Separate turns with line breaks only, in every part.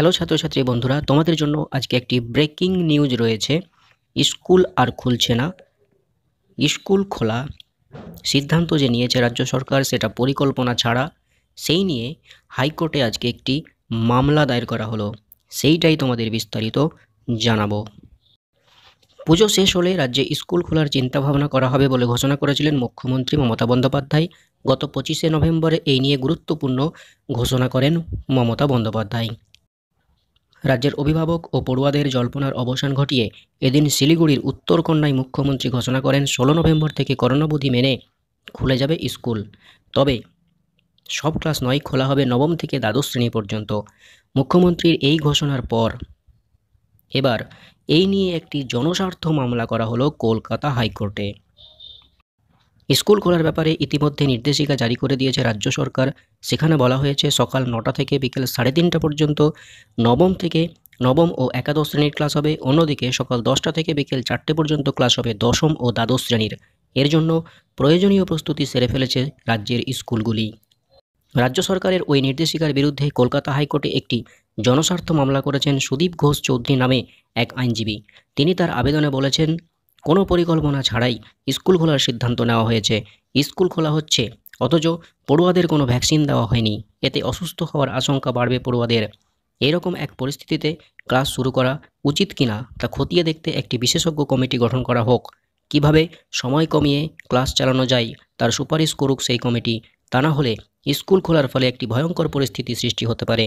hello ছাত্রছাত্রী বন্ধুরা তোমাদের জন্য আজকে একটি ব্রেকিং নিউজ রয়েছে স্কুল আর খুলছে না স্কুল খোলা সিদ্ধান্ত যে নিয়েছে রাজ্য সরকার সেটা পরিকল্পনা ছাড়া সেই নিয়ে হাইকোর্টে আজকে একটি মামলা দায়ের করা হলো সেইটাই তোমাদের বিস্তারিত জানাবো পুজো শেষ হলে রাজ্যে স্কুল খোলার চিন্তাভাবনা করা হবে বলে ঘোষণা করেছিলেন মুখ্যমন্ত্রী মমতা বন্দ্যোপাধ্যায় গত পঁচিশে নভেম্বরে এই নিয়ে গুরুত্বপূর্ণ ঘোষণা করেন মমতা বন্দ্যোপাধ্যায় রাজ্যের অভিভাবক ও পড়ুয়াদের জল্পনার অবসান ঘটিয়ে এদিন শিলিগুড়ির উত্তরকন্যায় মুখ্যমন্ত্রী ঘোষণা করেন ষোলো নভেম্বর থেকে করোনাবধি মেনে খুলে যাবে স্কুল তবে সব ক্লাস নয় খোলা হবে নবম থেকে দ্বাদশ শ্রেণী পর্যন্ত মুখ্যমন্ত্রীর এই ঘোষণার পর এবার এই নিয়ে একটি জনস্বার্থ মামলা করা হলো কলকাতা হাইকোর্টে স্কুল খোলার ব্যাপারে ইতিমধ্যে নির্দেশিকা জারি করে দিয়েছে রাজ্য সরকার সেখানে বলা হয়েছে সকাল নটা থেকে বিকেল সাড়ে তিনটা পর্যন্ত নবম থেকে নবম ও একাদশ শ্রেণীর ক্লাস হবে অন্যদিকে সকাল দশটা থেকে বিকেল চারটে পর্যন্ত ক্লাস হবে দশম ও দ্বাদশ শ্রেণীর এর জন্য প্রয়োজনীয় প্রস্তুতি সেরে ফেলেছে রাজ্যের স্কুলগুলি রাজ্য সরকারের ওই নির্দেশিকার বিরুদ্ধে কলকাতা হাইকোর্টে একটি জনস্বার্থ মামলা করেছেন সুদীপ ঘোষ চৌধুরী নামে এক আইনজীবী তিনি তার আবেদনে বলেছেন কোনো পরিকল্পনা ছাড়াই স্কুল খোলার সিদ্ধান্ত নেওয়া হয়েছে স্কুল খোলা হচ্ছে অথচ পড়ুয়াদের কোনো ভ্যাকসিন দেওয়া হয়নি এতে অসুস্থ হওয়ার আশঙ্কা বাড়বে পড়ুয়াদের এরকম এক পরিস্থিতিতে ক্লাস শুরু করা উচিত কিনা তা খতিয়ে দেখতে একটি বিশেষজ্ঞ কমিটি গঠন করা হোক কিভাবে সময় কমিয়ে ক্লাস চালানো যায় তার সুপারিশ করুক সেই কমিটি তা না হলে স্কুল খোলার ফলে একটি ভয়ঙ্কর পরিস্থিতি সৃষ্টি হতে পারে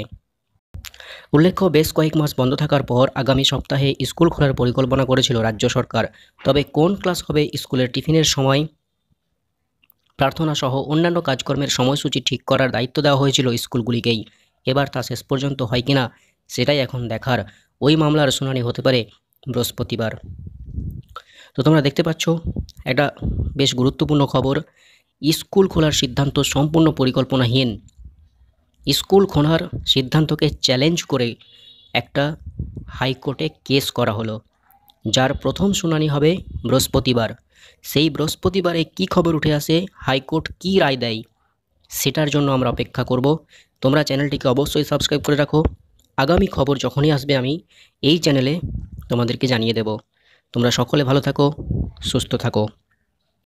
উল্লেখ্য বেশ কয়েক মাস বন্ধ থাকার পর আগামী সপ্তাহে স্কুল খোলার পরিকল্পনা করেছিল রাজ্য সরকার তবে কোন ক্লাস হবে স্কুলের টিফিনের সময় প্রার্থনা সহ অন্যান্য কাজকর্মের সময়সূচি ঠিক করার দায়িত্ব দেওয়া হয়েছিল স্কুলগুলিকেই এবার তা শেষ পর্যন্ত হয় কিনা সেটাই এখন দেখার ওই মামলার শুনানি হতে পারে বৃহস্পতিবার তো তোমরা দেখতে পাচ্ছ একটা বেশ গুরুত্বপূর্ণ খবর স্কুল খোলার সিদ্ধান্ত সম্পূর্ণ পরিকল্পনাহীন স্কুল খোঁড়ার সিদ্ধান্তকে চ্যালেঞ্জ করে একটা হাইকোর্টে কেস করা হলো যার প্রথম শুনানি হবে বৃহস্পতিবার সেই বৃহস্পতিবারে কি খবর উঠে আসে হাইকোর্ট কি রায় দেয় সেটার জন্য আমরা অপেক্ষা করব তোমরা চ্যানেলটিকে অবশ্যই সাবস্ক্রাইব করে রাখো আগামী খবর যখনই আসবে আমি এই চ্যানেলে তোমাদেরকে জানিয়ে দেব তোমরা সকলে ভালো থাকো সুস্থ থাকো